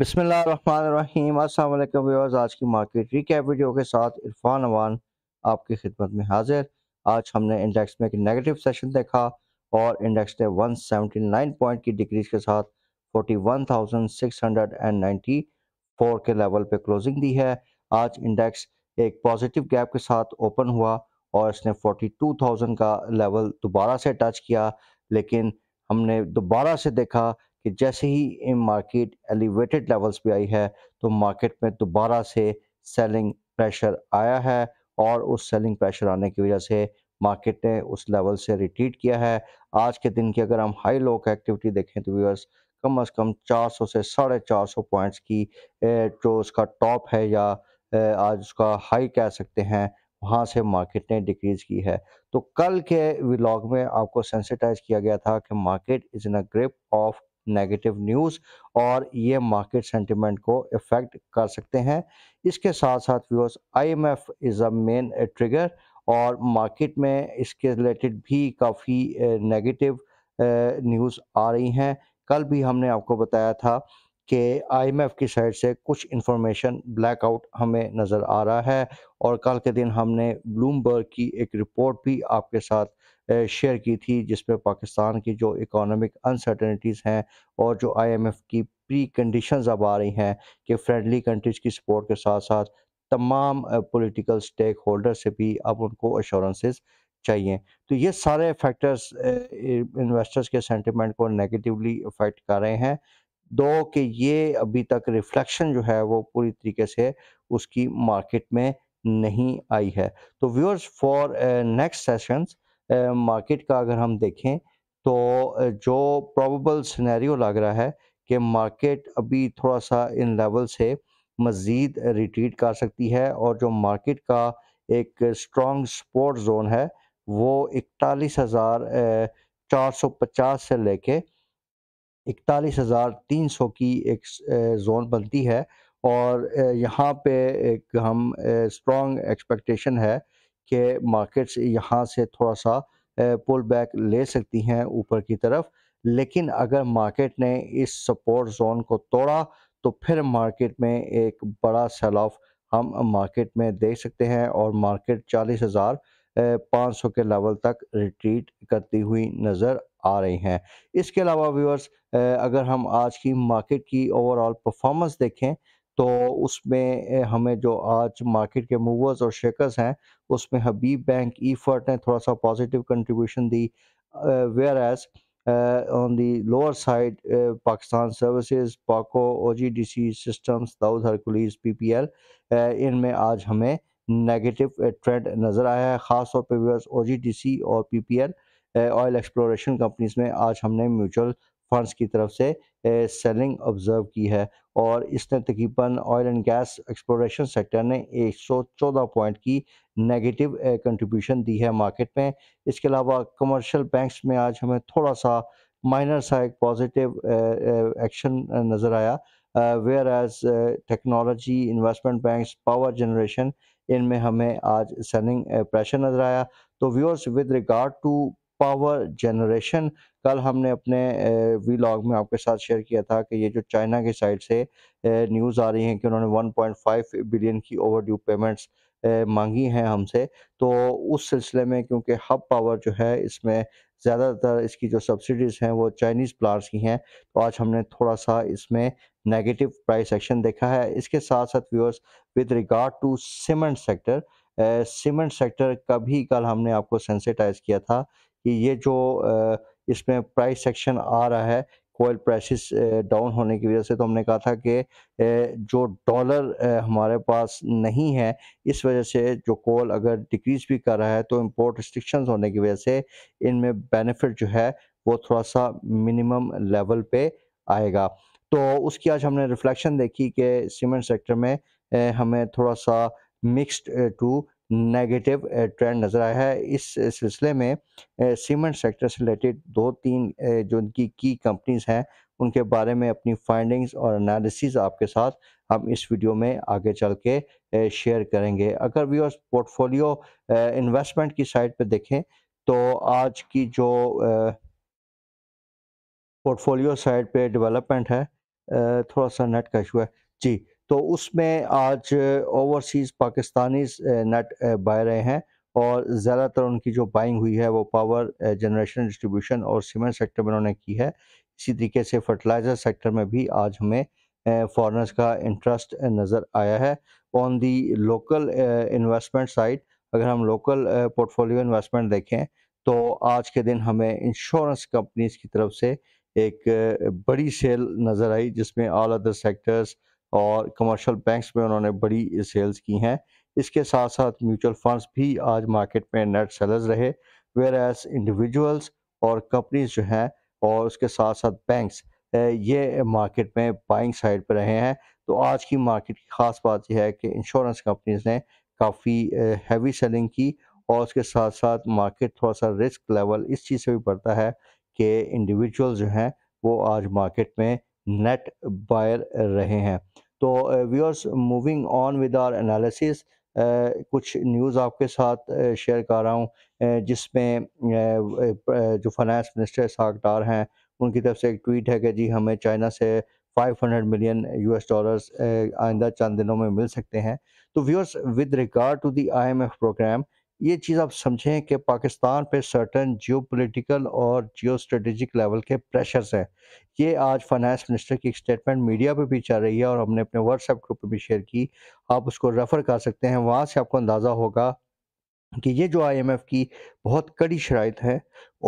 बिसमीम अल्लाम व्यूअर्स आज की मार्केट रिकैप वीडियो के साथ इरफान अवान आपकी खिदमत में हाजिर आज हमने इंडेक्स में एक नेगेटिव सेशन देखा और इंडेक्स ने 179 पॉइंट की डिक्रीज के साथ 41,694 के लेवल पे क्लोजिंग दी है आज इंडेक्स एक पॉजिटिव गैप के साथ ओपन हुआ और इसने 42,000 का लेवल दोबारा से टच किया लेकिन हमने दोबारा से देखा कि जैसे ही मार्केट एलिवेटेड लेवल्स पे आई है तो मार्केट में दोबारा से सेलिंग प्रेशर आया है और उस सेलिंग प्रेशर आने की वजह से मार्केट ने उस लेवल से रिट्रीट किया है आज के दिन की अगर हम हाई लो का एक्टिविटी देखें तो व्यूअर्स कम अज़ कम 400 से साढ़े चार पॉइंट्स की जो उसका टॉप है या आज उसका हाई कह सकते हैं वहाँ से मार्केट ने डिक्रीज़ की है तो कल के व्लॉग में आपको सेंसिटाइज किया गया था कि market is in a grip of negative news और ये मार्केट सेंटिमेंट को इफ़ेक्ट कर सकते हैं इसके साथ साथ viewers IMF is a main trigger और मार्केट में इसके रिलेटेड भी काफ़ी नेगेटिव न्यूज़ आ रही हैं कल भी हमने आपको बताया था कि आईएमएफ की साइड से कुछ इन्फॉर्मेशन ब्लैकआउट हमें नज़र आ रहा है और कल के दिन हमने ब्लूमबर्ग की एक रिपोर्ट भी आपके साथ शेयर की थी जिसमें पाकिस्तान की जो इकोनॉमिक अनसर्टनिटीज़ हैं और जो आईएमएफ की प्री कंडीशंस अब आ रही हैं कि फ्रेंडली कंट्रीज़ की सपोर्ट के साथ साथ तमाम पॉलिटिकल स्टेक होल्डर से भी अब उनको एश्योरेंसेस चाहिए तो ये सारे फैक्टर्स इन्वेस्टर्स के सेंटिमेंट को नेगेटिवली अफेक्ट कर रहे हैं दो कि ये अभी तक रिफ्लेक्शन जो है वो पूरी तरीके से उसकी मार्केट में नहीं आई है तो viewers for next sessions market का अगर हम देखें तो जो प्रॉबल सिनेरियो लग रहा है कि मार्केट अभी थोड़ा सा इन लेवल से मज़ीद रिट्रीट कर सकती है और जो मार्केट का एक स्ट्रॉन्ग सपोर्ट जोन है वो इकतालीस हज़ार चार सौ पचास से लेके इकतालीस हज़ार तीन सौ की एक जोन बनती है और यहाँ पे एक हम स्ट्रॉन्ग एक्सपेक्टेशन है कि मार्केट्स यहाँ से थोड़ा सा पुल बैक ले सकती हैं ऊपर की तरफ लेकिन अगर मार्केट ने इस सपोर्ट जोन को तोड़ा तो फिर मार्केट में एक बड़ा सेल ऑफ हम मार्केट में देख सकते हैं और मार्केट चालीस हज़ार पाँच सौ के लेवल तक रिट्रीट करती हुई नज़र आ रही हैं इसके अलावा व्यूअर्स अगर हम आज की मार्केट की ओवरऑल परफॉर्मेंस देखें तो उसमें हमें जो आज मार्केट के मूवर्स और शेकर्स हैं उसमें हबीब बैंक ईफर्ट ने थोड़ा सा पॉजिटिव कंट्रीब्यूशन दी whereas uh, on the lower side, uh, Pakistan Services, Paco, Dawood Systems, P P L इन इनमें आज हमें नेगेटिव ट्रेंड नज़र आया है ख़ास तौर पर व्यवर्स ओ और P P L oil exploration companies में आज हमने म्यूचुअल फंड्स की तरफ से सेलिंग ऑब्जर्व की है और इसने तकरीबन oil and gas exploration sector ने 114 पॉइंट की नेगेटिव कंट्रीब्यूशन eh, दी है मार्केट में इसके अलावा कमर्शियल बैंक्स में आज हमें थोड़ा सा माइनर सा एक पॉजिटिव एक्शन नज़र आया whereas technology investment banks power generation इनमें हमें आज सेलिंग प्रेशर नज़र आया तो viewers with regard to power generation कल हमने अपने वीलॉग में आपके साथ शेयर किया था कि ये जो चाइना की साइड से न्यूज़ आ रही है कि उन्होंने 1.5 बिलियन की ओवरड्यू पेमेंट्स मांगी हैं हमसे तो उस सिलसिले में क्योंकि हब पावर जो है इसमें ज़्यादातर इसकी जो सब्सिडीज़ हैं वो चाइनीज़ प्लांट्स की हैं तो आज हमने थोड़ा सा इसमें नेगेटिव प्राइस एक्शन देखा है इसके साथ साथ viewers with regard to cement sector cement sector का भी कल हमने आपको सेंसिटाइज किया था कि ये जो इसमें प्राइस सेक्शन आ रहा है कोयल प्राइसेस डाउन होने की वजह से तो हमने कहा था कि जो डॉलर हमारे पास नहीं है इस वजह से जो कोल अगर डिक्रीज भी कर रहा है तो इम्पोर्ट रिस्ट्रिक्शंस होने की वजह से इनमें बेनिफिट जो है वो थोड़ा सा मिनिमम लेवल पे आएगा तो उसकी आज हमने रिफ्लेक्शन देखी कि सीमेंट सेक्टर में हमें थोड़ा सा मिक्सड टू नेगेटिव ट्रेंड नज़र आया है इस uh, सिलसिले में uh, सीमेंट सेक्टर से रिलेटेड दो तीन uh, जो उनकी की कंपनीज हैं उनके बारे में अपनी फाइंडिंग्स और एनालिसिस आपके साथ हम इस वीडियो में आगे चल के शेयर करेंगे अगर व्यूअर्स पोर्टफोलियो इन्वेस्टमेंट की साइड पर देखें तो आज की जो पोर्टफोलियो साइड पे डेवलपमेंट है थोड़ा सा नेट का इशू है जी तो उसमें आज ओवरसीज़ पाकिस्तानी नेट बाय रहे हैं और ज़्यादातर उनकी जो बाइंग हुई है वो पावर जनरेशन डिस्ट्रीब्यूशन और सीमेंट सेक्टर में उन्होंने की है इसी तरीके से फर्टिलाइज़र सेक्टर में भी आज हमें फॉरनर्स का इंटरेस्ट नज़र आया है on the local investment side अगर हम लोकल पोर्टफोलियो इन्वेस्टमेंट देखें तो आज के दिन हमें इंश्योरेंस कंपनीज की तरफ से एक बड़ी सेल नज़र आई जिसमें ऑल अदर सेक्टर्स और कमर्शियल बैंक्स में उन्होंने बड़ी सेल्स की हैं इसके साथ साथ म्यूचुअल फंड्स भी आज मार्केट में नेट सेलर्स रहे वेर एस इंडिविजुअल्स और कंपनीज जो हैं और उसके साथ साथ बैंक्स ये मार्केट में बाइंग साइड पर रहे हैं तो आज की मार्केट की खास बात यह है कि इंश्योरेंस कंपनीज ने काफ़ी हैवी सेलिंग की और उसके साथ साथ मार्केट थोड़ा सा रिस्क लेवल इस चीज़ से भी बढ़ता है कि इंडिविजुअल जो हैं वो आज मार्केट में नेट बायर रहे हैं तो viewers moving on with our analysis कुछ न्यूज़ आपके साथ शेयर uh, कर रहा हूँ uh, जिसमें uh, जो फाइनेंस मिनिस्टर साकदार हैं उनकी तरफ से एक ट्वीट है कि जी हमें चाइना से 500 मिलियन यूएस डॉलर्स आइंदा चंद दिनों में मिल सकते हैं तो viewers with regard to the IMF program ये चीज़ आप समझें कि पाकिस्तान पे सर्टन जियो पोलिटिकल और जियो स्ट्रेटिजिक लेवल के प्रेशर्स हैं ये आज फाइनेंस मिनिस्टर की स्टेटमेंट मीडिया पे भी चल रही है और हमने अपने व्हाट्सएप ग्रुप पे भी शेयर की आप उसको रेफ़र कर सकते हैं वहाँ से आपको अंदाज़ा होगा कि ये जो आईएमएफ की बहुत कड़ी शराइ है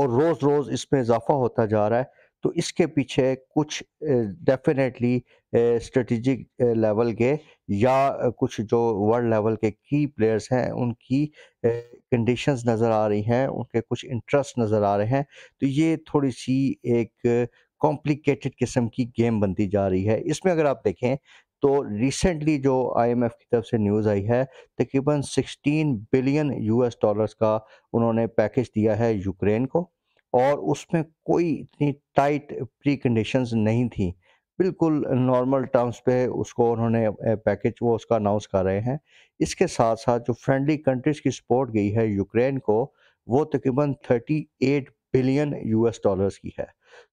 और रोज़ रोज़ इसमें इजाफा होता जा रहा है तो इसके पीछे कुछ डेफिनेटली स्ट्रेटिजिक लेवल के या कुछ जो वर्ल्ड लेवल के की प्लेयर्स हैं उनकी कंडीशंस नज़र आ रही हैं उनके कुछ इंटरेस्ट नज़र आ रहे हैं तो ये थोड़ी सी एक कॉम्प्लिकेटेड किस्म की गेम बनती जा रही है इसमें अगर आप देखें तो रिसेंटली जो आईएमएफ की तरफ से न्यूज़ आई है तकरीबन 16 बिलियन यूएस डॉलर्स का उन्होंने पैकेज दिया है यूक्रेन को और उसमें कोई इतनी टाइट प्री कंडीशंस नहीं थी बिल्कुल नॉर्मल टर्म्स पे उसको उन्होंने पैकेज वो उसका अनाउंस कर रहे हैं इसके साथ साथ जो फ्रेंडली कंट्रीज़ की सपोर्ट गई है यूक्रेन को वो तकरीबन 38 बिलियन यूएस डॉलर्स की है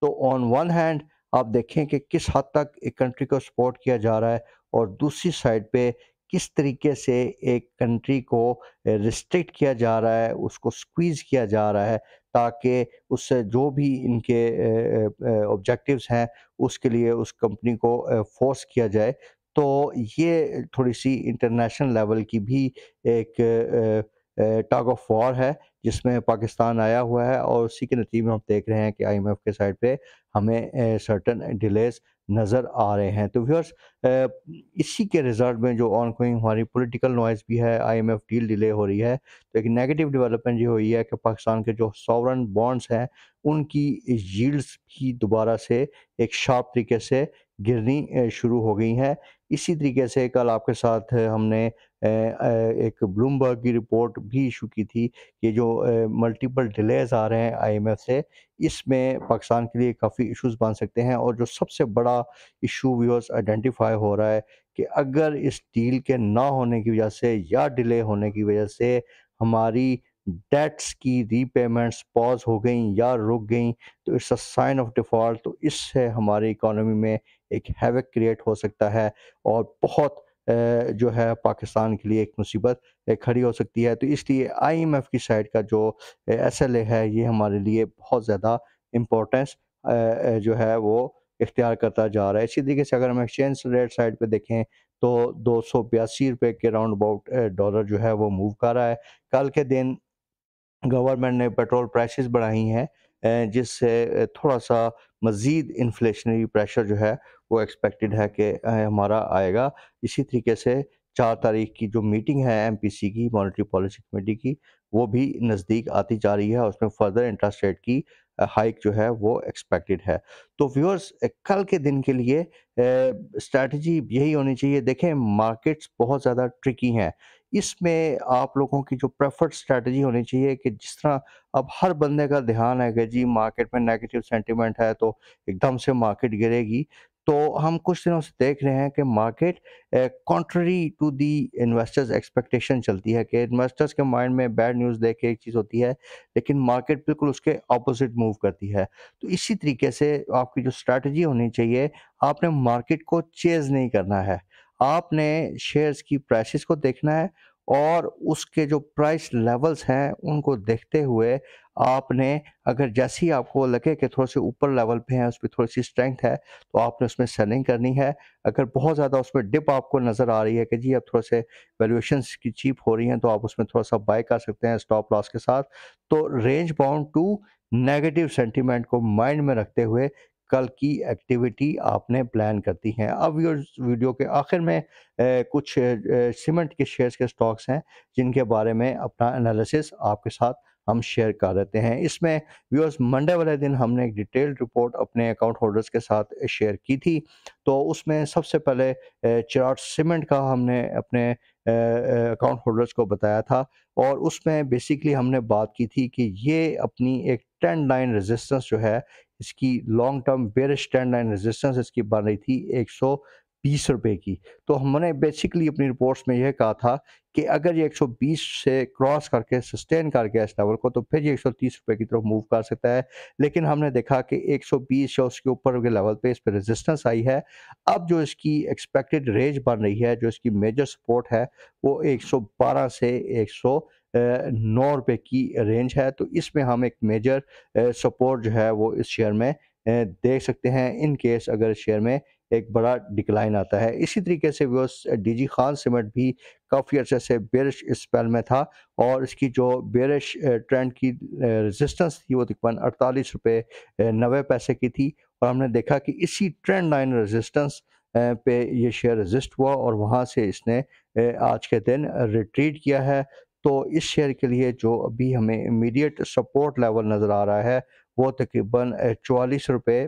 तो ऑन वन हैंड आप देखें कि किस हद तक एक कंट्री को सपोर्ट किया जा रहा है और दूसरी साइड पे किस तरीके से एक कंट्री को रिस्ट्रिक्ट किया जा रहा है उसको स्क्वीज़ किया जा रहा है ताकि उससे जो भी इनके ऑब्जेक्टिव्स हैं उसके लिए उस कंपनी को फोर्स किया जाए तो ये थोड़ी सी इंटरनेशनल लेवल की भी एक टग ऑफ वॉर है जिसमें पाकिस्तान आया हुआ है और उसी के नतीजे में हम देख रहे हैं कि आईएमएफ के साइड पे हमें सर्टन डिलेज नज़र आ रहे हैं तो व्यवर्स इसी के रिजल्ट में जो ऑन गोइंग हमारी पोलिटिकल नॉइज़ भी है आईएमएफ डील डिले हो रही है तो एक नेगेटिव डेवलपमेंट ये हुई है कि पाकिस्तान के जो सॉवरन बॉन्ड्स हैं उनकी यील्ड्स भी दोबारा से एक शार्प तरीके से गिरनी शुरू हो गई हैं इसी तरीके से कल आपके साथ हमने एक ब्लूमबर्ग की रिपोर्ट भी इशू की थी कि जो मल्टीपल डिलेज आ रहे हैं आईएमएफ से इसमें पाकिस्तान के लिए काफ़ी इश्यूज बन सकते हैं और जो सबसे बड़ा इशू व्यूअर्स आइडेंटिफाई हो रहा है कि अगर इस डील के ना होने की वजह से या डिले होने की वजह से हमारी डेट्स की रीपेमेंट्स पॉज हो गई या रुक गई तो it's a sign of default तो इससे हमारी इकोनॉमी में एक हैवक क्रिएट हो सकता है और बहुत जो है पाकिस्तान के लिए एक मुसीबत खड़ी हो सकती है तो इसलिए आईएमएफ की साइड का जो एसएलए है ये हमारे लिए बहुत ज़्यादा इम्पोर्टेंस जो है वो इख्तियार करता जा रहा है इसी तरीके से अगर हम एक्सचेंज रेट साइड पे देखें तो दो सौ बयासी रुपये के राउंड अबाउट डॉलर जो है वो मूव कर रहा है कल के दिन गवर्नमेंट ने पेट्रोल प्राइसेस बढ़ाई हैं जिससे थोड़ा सा मज़ीद इन्फ्लेशनरी प्रेशर जो है वो एक्सपेक्टेड है कि हमारा आएगा इसी तरीके से चार तारीख की जो मीटिंग है एमपीसी की मॉनेटरी पॉलिसी कमेटी की वो भी नज़दीक आती जा रही है और उसमें फर्दर इंटरेस्ट रेट की हाइक जो है वो एक्सपेक्टेड है तो व्यूअर्स कल के दिन के लिए स्ट्रेटजी यही होनी चाहिए देखें मार्केट्स बहुत ज़्यादा ट्रिकी हैं इसमें आप लोगों की जो प्रेफर्ड स्ट्रेटजी होनी चाहिए कि जिस तरह अब हर बंदे का ध्यान है कि जी मार्केट में नेगेटिव सेंटीमेंट है तो एकदम से मार्केट गिरेगी तो हम कुछ दिनों से देख रहे हैं कि market contrary to the investors expectation चलती है कि इन्वेस्टर्स के माइंड में बैड न्यूज़ देख एक चीज़ होती है लेकिन मार्केट बिल्कुल उसके अपोजिट मूव करती है तो इसी तरीके से आपकी जो स्ट्रेटजी होनी चाहिए आपने मार्केट को चेज नहीं करना है आपने शेयर्स की प्राइसेस को देखना है और उसके जो प्राइस लेवल्स हैं उनको देखते हुए आपने अगर जैसी आपको लगे कि थोड़े से ऊपर लेवल पे हैं उस पर थोड़ी सी स्ट्रेंथ है तो आपने उसमें सेलिंग करनी है अगर बहुत ज़्यादा उसमें डिप आपको नज़र आ रही है कि जी अब थोड़े से वैल्यूएशंस की चीप हो रही हैं तो आप उसमें थोड़ा सा बाय कर सकते हैं स्टॉप लॉस के साथ तो range bound to negative sentiment को माइंड में रखते हुए कल की एक्टिविटी आपने प्लान करती हैं अब व्यूअर्स वीडियो के आखिर में ए, कुछ सीमेंट के शेयर्स के स्टॉक्स हैं जिनके बारे में अपना एनालिसिस आपके साथ हम शेयर कर देते हैं इसमें व्यूअर्स मंडे वाले दिन हमने एक डिटेल्ड रिपोर्ट अपने अकाउंट होल्डर्स के साथ शेयर की थी तो उसमें सबसे पहले चिराट सीमेंट का हमने अपने अकाउंट होल्डर्स को बताया था और उसमें बेसिकली हमने बात की थी कि ये अपनी एक ट्रेंड लाइन रेजिस्टेंस जो है इसकी long term bearish stand and resistance इसकी बन रही थी एक सौ रुपये की तो हमने बेसिकली अपनी रिपोर्ट्स में यह कहा था कि अगर ये 120 से क्रॉस करके सस्टेन करके इस लेवल को तो फिर ये 130 रुपए की तरफ मूव कर सकता है लेकिन हमने देखा कि 120 या उसके ऊपर के लेवल पे इस पर रेजिस्टेंस आई है अब जो इसकी एक्सपेक्टेड रेंज बन रही है जो इसकी मेजर सपोर्ट है वो 112 से 100 नौ रुपये की रेंज है तो इसमें हम एक मेजर सपोर्ट जो है वो इस शेयर में देख सकते हैं इन केस अगर शेयर में एक बड़ा डिक्लाइन आता है इसी तरीके से वो डीजी खान सीमेंट भी काफ़ी अर्से से बेरिश स्पेल में था और इसकी जो बेरिश ट्रेंड की रेजिस्टेंस थी वो तकरीबन अड़तालीस रुपये नबे पैसे की थी और हमने देखा कि इसी ट्रेंड लाइन रेजिस्टेंस पे ये शेयर रजिस्ट हुआ और वहाँ से इसने आज के दिन रिट्रीट किया है तो इस शेयर के लिए जो अभी हमें इमीडिएट सपोर्ट लेवल नज़र आ रहा है वो तकरीबन चवालीस रुपये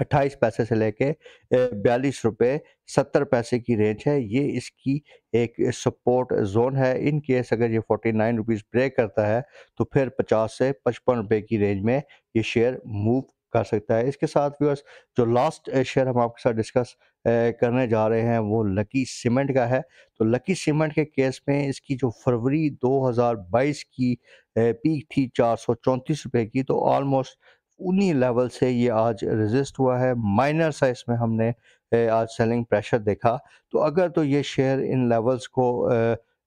अट्ठाईस पैसे से लेके बयालीस रुपये सत्तर पैसे की रेंज है ये इसकी एक सपोर्ट जोन है इन केस अगर ये फोर्टी नाइन रुपीज़ ब्रेक करता है तो फिर पचास से पचपन रुपये की रेंज में ये शेयर मूव कर सकता है इसके साथ व्यूअर्स जो लास्ट शेयर हम आपके साथ डिस्कस करने जा रहे हैं वो लकी सीमेंट का है तो लकी सीमेंट के केस में इसकी जो फरवरी 2022 की पीक थी चार रुपए की तो ऑलमोस्ट उन्हीं लेवल से ये आज रजिस्ट हुआ है माइनर साइज में हमने आज सेलिंग प्रेशर देखा तो अगर तो ये शेयर इन लेवल्स को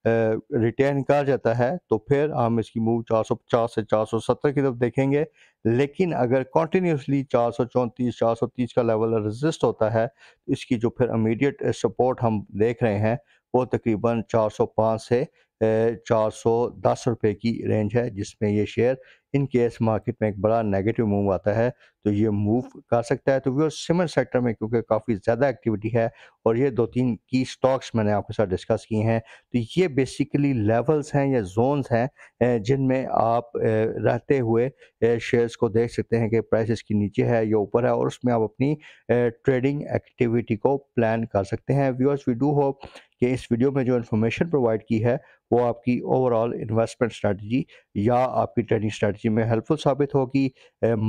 रिटेन कर जाता है तो फिर हम इसकी मूव 450 से 470 की तरफ देखेंगे लेकिन अगर कॉन्टीन्यूसली चार सौ का लेवल रजिस्ट होता है तो इसकी जो फिर इमीडिएट सपोर्ट हम देख रहे हैं वो तकरीबन 405 से चार सौ दस रुपये की रेंज है जिसमें ये शेयर इन केस मार्केट में एक बड़ा नेगेटिव मूव आता है तो ये मूव कर सकता है तो व्यवर्स सिमर सेक्टर में क्योंकि काफ़ी ज़्यादा एक्टिविटी है और ये दो तीन की स्टॉक्स मैंने आपके साथ डिस्कस किए हैं तो ये बेसिकली लेवल्स हैं या जोन्स हैं जिनमें आप रहते हुए शेयर्स को देख सकते हैं कि प्राइस इसकी नीचे है या ऊपर है और उसमें आप अपनी ट्रेडिंग एक्टिविटी को प्लान कर सकते हैं व्यूअर्स वी डू होप कि इस वीडियो में जो इन्फॉर्मेशन प्रोवाइड की है वो आपकी ओवरऑल इन्वेस्टमेंट स्ट्रेटजी या आपकी ट्रेडिंग स्ट्रेटजी में हेल्पफुल साबित होगी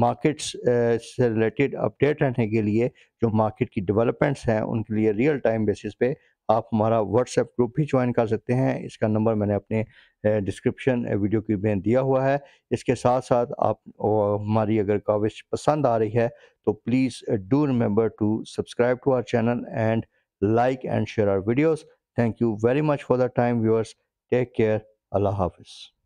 मार्केट्स से रिलेटेड अपडेट रहने के लिए जो मार्केट की डेवलपमेंट्स हैं उनके लिए रियल टाइम बेसिस पे आप हमारा व्हाट्सएप ग्रुप भी ज्वाइन कर सकते हैं इसका नंबर मैंने अपने डिस्क्रिप्शन वीडियो की में दिया हुआ है इसके साथ साथ आप हमारी अगर काविश पसंद आ रही है तो please do remember to subscribe to our channel and like and share our videos thank you very much for the time viewers take care अल्लाह हाफिज़